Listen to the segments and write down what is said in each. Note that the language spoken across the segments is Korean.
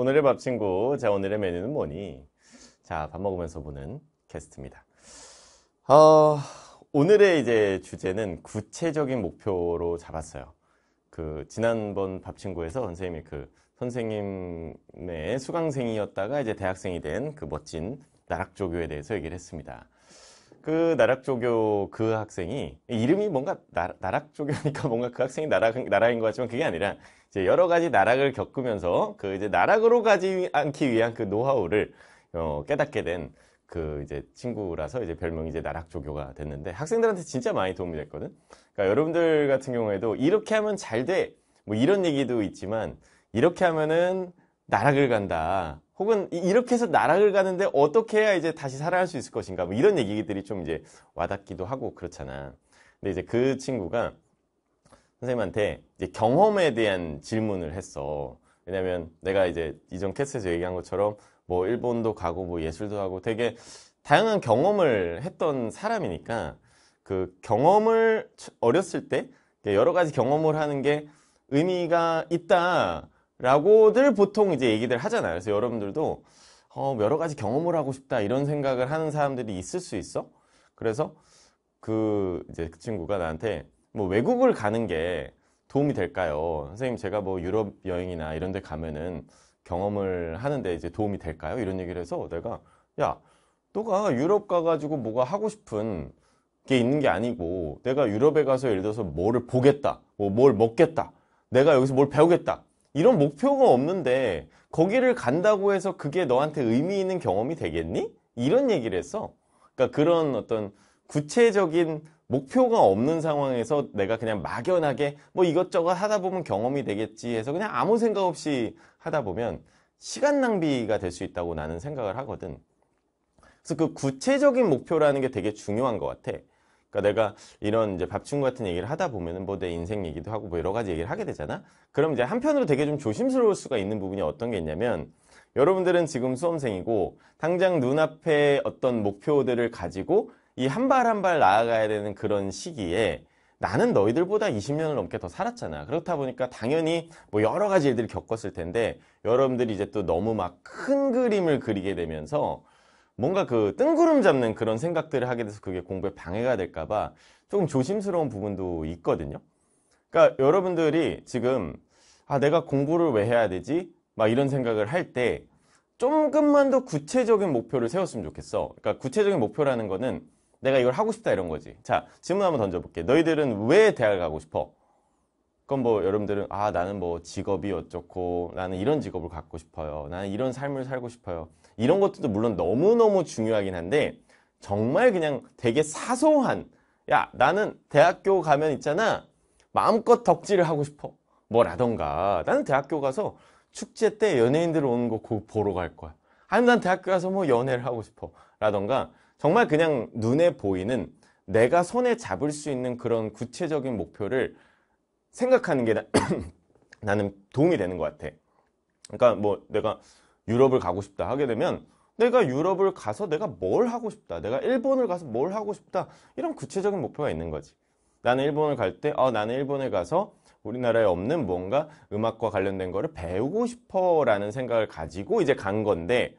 오늘의 밥 친구. 자, 오늘의 메뉴는 뭐니? 자, 밥 먹으면서 보는 게스트입니다. 어, 오늘의 이제 주제는 구체적인 목표로 잡았어요. 그 지난번 밥 친구에서 선생님이 그 선생님의 수강생이었다가 이제 대학생이 된 그 멋진 나락조교에 대해서 얘기를 했습니다. 그 나락조교 그 학생이 이름이 뭔가 나, 나락조교니까 뭔가 그 학생이 나락, 나락인 것 같지만 그게 아니라 이제 여러 가지 나락을 겪으면서 그 이제 나락으로 가지 않기 위한 그 노하우를 어, 깨닫게 된 그 이제 친구라서 이제 별명이 이제 나락조교가 됐는데 학생들한테 진짜 많이 도움이 됐거든. 그러니까 여러분들 같은 경우에도 이렇게 하면 잘 돼. 뭐 이런 얘기도 있지만 이렇게 하면은 나락을 간다. 혹은 이렇게 해서 나락을 가는데 어떻게 해야 이제 다시 살아갈수 있을 것인가 뭐 이런 얘기들이 좀 이제 와닿기도 하고 그렇잖아. 근데 이제 그 친구가 선생님한테 이제 경험에 대한 질문을 했어. 왜냐면 내가 이제 이전 캐스에서 얘기한 것처럼 뭐 일본도 가고 뭐 예술도 하고 되게 다양한 경험을 했던 사람이니까 그 경험을 어렸을 때 여러 가지 경험을 하는 게 의미가 있다. 라고들 보통 이제 얘기들 하잖아요. 그래서 여러분들도 어, 여러 가지 경험을 하고 싶다 이런 생각을 하는 사람들이 있을 수 있어. 그래서 그 이제 그 친구가 나한테 뭐 외국을 가는 게 도움이 될까요? 선생님 제가 뭐 유럽 여행이나 이런 데 가면은 경험을 하는데 이제 도움이 될까요? 이런 얘기를 해서 내가 야 너가 유럽 가가지고 뭐가 하고 싶은 게 있는 게 아니고 내가 유럽에 가서 예를 들어서 뭐를 보겠다 뭐 뭘 먹겠다 내가 여기서 뭘 배우겠다 이런 목표가 없는데 거기를 간다고 해서 그게 너한테 의미 있는 경험이 되겠니? 이런 얘기를 했어. 그러니까 그런 어떤 구체적인 목표가 없는 상황에서 내가 그냥 막연하게 뭐 이것저것 하다 보면 경험이 되겠지 해서 그냥 아무 생각 없이 하다 보면 시간 낭비가 될 수 있다고 나는 생각을 하거든. 그래서 그 구체적인 목표라는 게 되게 중요한 것 같아. 그러니까 내가 이런 이제 밥충 같은 얘기를 하다 보면은 뭐 내 인생 얘기도 하고 뭐 여러 가지 얘기를 하게 되잖아. 그럼 이제 한편으로 되게 좀 조심스러울 수가 있는 부분이 어떤 게 있냐면 여러분들은 지금 수험생이고 당장 눈앞에 어떤 목표들을 가지고 이 한 발 한 발 나아가야 되는 그런 시기에 나는 너희들보다 20년을 넘게 더 살았잖아. 그렇다 보니까 당연히 뭐 여러 가지 일들을 겪었을 텐데 여러분들이 이제 또 너무 막 큰 그림을 그리게 되면서 뭔가 그 뜬구름 잡는 그런 생각들을 하게 돼서 그게 공부에 방해가 될까봐 조금 조심스러운 부분도 있거든요. 그러니까 여러분들이 지금 아 내가 공부를 왜 해야 되지? 막 이런 생각을 할 때 조금만 더 구체적인 목표를 세웠으면 좋겠어. 그러니까 구체적인 목표라는 거는 내가 이걸 하고 싶다 이런 거지. 자 질문 한번 던져볼게. 너희들은 왜 대학을 가고 싶어? 그건 뭐 여러분들은 아 나는 뭐 직업이 어쩌고 나는 이런 직업을 갖고 싶어요 나는 이런 삶을 살고 싶어요 이런 것들도 물론 너무너무 중요하긴 한데 정말 그냥 되게 사소한 야 나는 대학교 가면 있잖아 마음껏 덕질을 하고 싶어 뭐라던가 나는 대학교 가서 축제 때 연예인들 오는 거 보러 갈 거야 아니 난 대학교 가서 뭐 연애를 하고 싶어 라던가 정말 그냥 눈에 보이는 내가 손에 잡을 수 있는 그런 구체적인 목표를 생각하는 게 나, 는 도움이 되는 것 같아. 그러니까 뭐 내가 유럽을 가고 싶다 하게 되면 내가 유럽을 가서 내가 뭘 하고 싶다. 내가 일본을 가서 뭘 하고 싶다. 이런 구체적인 목표가 있는 거지. 나는 일본을 갈 때, 어, 나는 일본에 가서 우리나라에 없는 뭔가 음악과 관련된 거를 배우고 싶어 라는 생각을 가지고 이제 간 건데,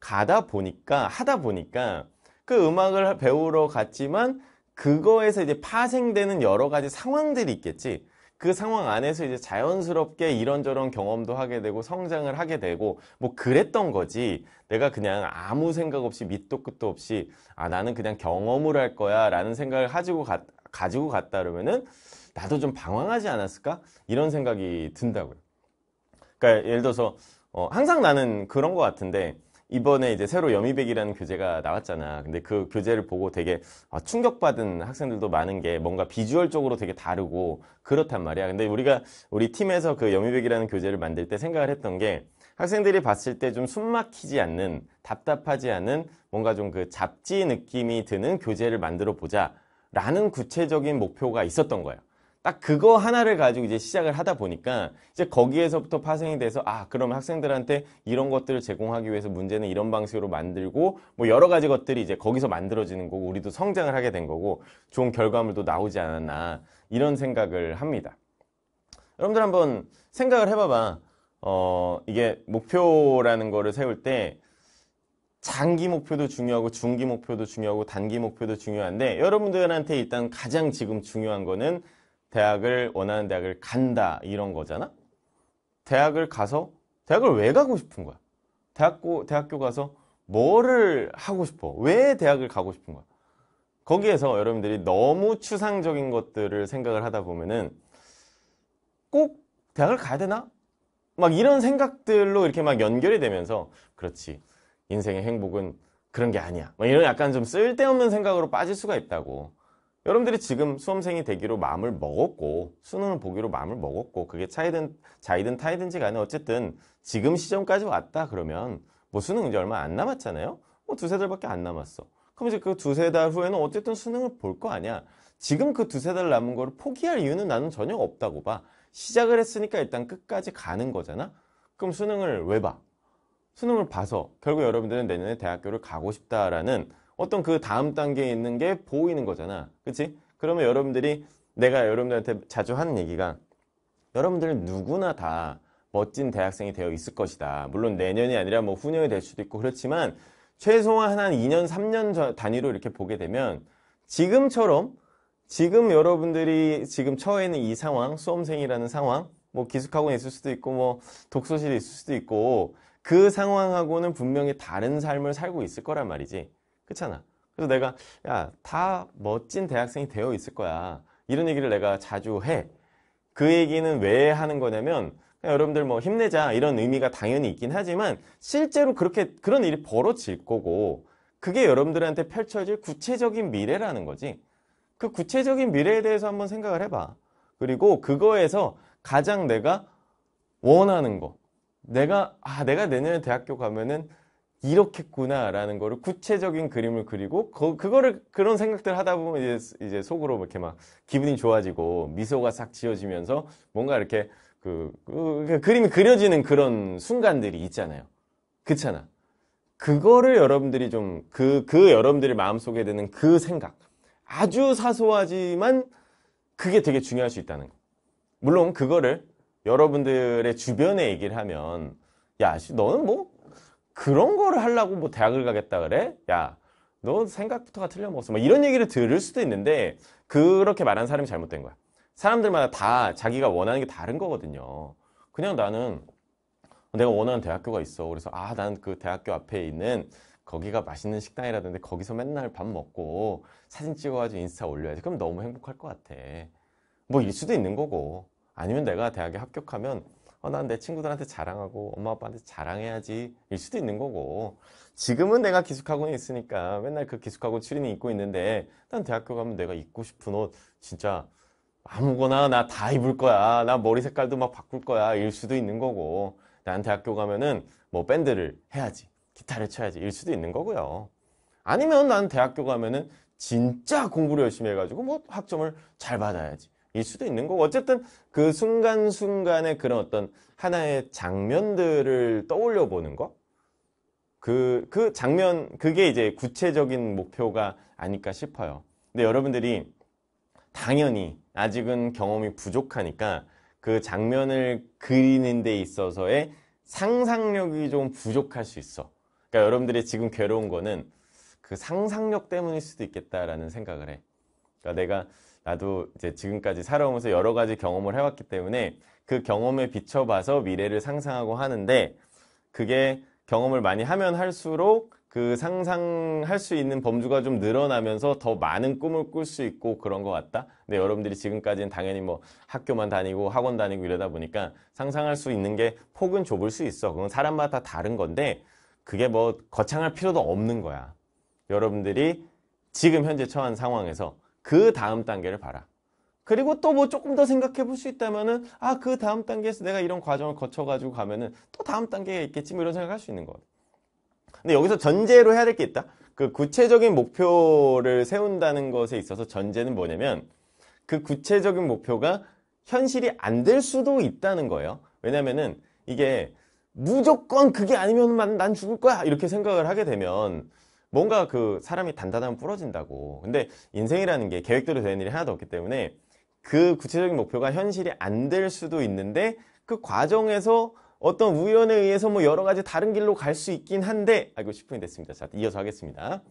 가다 보니까, 하다 보니까 그 음악을 배우러 갔지만 그거에서 이제 파생되는 여러 가지 상황들이 있겠지. 그 상황 안에서 이제 자연스럽게 이런저런 경험도 하게 되고 성장을 하게 되고 뭐 그랬던 거지 내가 그냥 아무 생각 없이 밑도 끝도 없이 아 나는 그냥 경험을 할 거야 라는 생각을 가지고 가, 가지고 갔다 그러면은 나도 좀 방황하지 않았을까 이런 생각이 든다고요 그러니까 예를 들어서 어, 항상 나는 그런 것 같은데 이번에 이제 새로 여미백이라는 교재가 나왔잖아. 근데 그 교재를 보고 되게 아, 충격받은 학생들도 많은 게 뭔가 비주얼적으로 되게 다르고 그렇단 말이야. 근데 우리가 우리 팀에서 그 여미백이라는 교재를 만들 때 생각을 했던 게 학생들이 봤을 때 좀 숨막히지 않는 답답하지 않은 뭔가 좀 그 잡지 느낌이 드는 교재를 만들어 보자 라는 구체적인 목표가 있었던 거예요. 딱 그거 하나를 가지고 이제 시작을 하다 보니까 이제 거기에서부터 파생이 돼서 아 그러면 학생들한테 이런 것들을 제공하기 위해서 문제는 이런 방식으로 만들고 뭐 여러 가지 것들이 이제 거기서 만들어지는 거고 우리도 성장을 하게 된 거고 좋은 결과물도 나오지 않았나 이런 생각을 합니다. 여러분들 한번 생각을 해봐봐. 어 이게 목표라는 거를 세울 때 장기 목표도 중요하고 중기 목표도 중요하고 단기 목표도 중요한데 여러분들한테 일단 가장 지금 중요한 거는 대학을 원하는 대학을 간다 이런 거잖아. 대학을 가서 대학을 왜 가고 싶은 거야? 대학교 대학교 가서 뭐를 하고 싶어? 왜 대학을 가고 싶은 거야? 거기에서 여러분들이 너무 추상적인 것들을 생각을 하다 보면은 꼭 대학을 가야 되나? 막 이런 생각들로 이렇게 막 연결이 되면서 그렇지 인생의 행복은 그런 게 아니야. 막 이런 약간 좀 쓸데없는 생각으로 빠질 수가 있다고. 여러분들이 지금 수험생이 되기로 마음을 먹었고 수능을 보기로 마음을 먹었고 그게 차이든 자이든 타이든지 간에 어쨌든 지금 시점까지 왔다 그러면 뭐 수능 이제 얼마 안 남았잖아요 뭐 두세 달밖에 안 남았어 그럼 이제 그 두세 달 후에는 어쨌든 수능을 볼 거 아니야 지금 그 두세 달 남은 거를 포기할 이유는 나는 전혀 없다고 봐 시작을 했으니까 일단 끝까지 가는 거잖아 그럼 수능을 왜 봐? 수능을 봐서 결국 여러분들은 내년에 대학교를 가고 싶다라는 어떤 그 다음 단계에 있는 게 보이는 거잖아. 그치? 그러면 여러분들이 내가 여러분들한테 자주 하는 얘기가 여러분들은 누구나 다 멋진 대학생이 되어 있을 것이다. 물론 내년이 아니라 뭐 후년이 될 수도 있고 그렇지만 최소한 한 2년, 3년 단위로 이렇게 보게 되면 지금처럼 지금 여러분들이 지금 처해 있는 이 상황, 수험생이라는 상황, 뭐기숙학원 있을 수도 있고 뭐 독서실에 있을 수도 있고 그 상황하고는 분명히 다른 삶을 살고 있을 거란 말이지. 그렇잖아. 그래서 내가 야다 멋진 대학생이 되어 있을 거야. 이런 얘기를 내가 자주 해. 그 얘기는 왜 하는 거냐면 여러분들 뭐 힘내자 이런 의미가 당연히 있긴 하지만 실제로 그렇게 그런 일이 벌어질 거고 그게 여러분들한테 펼쳐질 구체적인 미래라는 거지. 그 구체적인 미래에 대해서 한번 생각을 해봐. 그리고 그거에서 가장 내가 원하는 거. 내가, 아, 내가 내년에 대학교 가면은 이렇겠구나라는 거를 구체적인 그림을 그리고 그, 그거를 그런 생각들 하다 보면 이제, 이제 속으로 뭐 이렇게 막 기분이 좋아지고 미소가 싹 지어지면서 뭔가 이렇게 그, 그, 그 그림이 그려지는 그런 순간들이 있잖아요. 그렇잖아. 그거를 여러분들이 좀, 그, 그 여러분들이 마음속에 드는 그 생각. 아주 사소하지만 그게 되게 중요할 수 있다는 거. 물론 그거를 여러분들의 주변에 얘기를 하면, 야, 너는 뭐, 그런 거를 하려고 뭐 대학을 가겠다 그래? 야, 너 생각부터가 틀려먹었어. 뭐 이런 얘기를 들을 수도 있는데 그렇게 말하는 사람이 잘못된 거야. 사람들마다 다 자기가 원하는 게 다른 거거든요. 그냥 나는 내가 원하는 대학교가 있어. 그래서 아, 나는 그 대학교 앞에 있는 거기가 맛있는 식당이라던데 거기서 맨날 밥 먹고 사진 찍어가지고 인스타 올려야지. 그럼 너무 행복할 것 같아. 뭐 일 수도 있는 거고. 아니면 내가 대학에 합격하면 어, 난내 친구들한테 자랑하고 엄마 아빠한테 자랑해야지 일 수도 있는 거고 지금은 내가 기숙학원에 있으니까 맨날 그 기숙학원 출리이 입고 있는데 난 대학교 가면 내가 입고 싶은 옷 진짜 아무거나 나 다 입을 거야 나 머리 색깔도 막 바꿀 거야 일 수도 있는 거고 난 대학교 가면은 뭐 밴드를 해야지 기타를 쳐야지 일 수도 있는 거고요 아니면 난 대학교 가면은 진짜 공부를 열심히 해가지고 뭐 학점을 잘 받아야지 일 수도 있는 거고 어쨌든 그 순간순간의 그런 어떤 하나의 장면들을 떠올려 보는 거 그, 그 장면, 그게 이제 구체적인 목표가 아닐까 싶어요. 근데 여러분들이 당연히 아직은 경험이 부족하니까 그 장면을 그리는 데 있어서의 상상력이 좀 부족할 수 있어. 그러니까 여러분들이 지금 괴로운 거는 그 상상력 때문일 수도 있겠다라는 생각을 해. 그러니까 내가 나도 이제 지금까지 살아오면서 여러 가지 경험을 해왔기 때문에 그 경험에 비춰봐서 미래를 상상하고 하는데 그게 경험을 많이 하면 할수록 그 상상할 수 있는 범주가 좀 늘어나면서 더 많은 꿈을 꿀 수 있고 그런 것 같다. 근데 여러분들이 지금까지는 당연히 뭐 학교만 다니고 학원 다니고 이러다 보니까 상상할 수 있는 게 폭은 좁을 수 있어. 그건 사람마다 다 다른 건데 그게 뭐 거창할 필요도 없는 거야. 여러분들이 지금 현재 처한 상황에서 그 다음 단계를 봐라. 그리고 또 뭐 조금 더 생각해 볼 수 있다면은 아그 다음 단계에서 내가 이런 과정을 거쳐 가지고 가면은 또 다음 단계에 있겠지 뭐 이런 생각할 수 있는 거 근데 여기서 전제로 해야 될 게 있다. 그 구체적인 목표를 세운다는 것에 있어서 전제는 뭐냐면 그 구체적인 목표가 현실이 안 될 수도 있다는 거예요. 왜냐면은 이게 무조건 그게 아니면 난 죽을 거야 이렇게 생각을 하게 되면 뭔가 그 사람이 단단하면 부러진다고. 근데 인생이라는 게 계획대로 되는 일이 하나도 없기 때문에 그 구체적인 목표가 현실이 안 될 수도 있는데 그 과정에서 어떤 우연에 의해서 뭐 여러 가지 다른 길로 갈 수 있긴 한데 알고 싶은이 됐습니다. 자, 이어서 하겠습니다.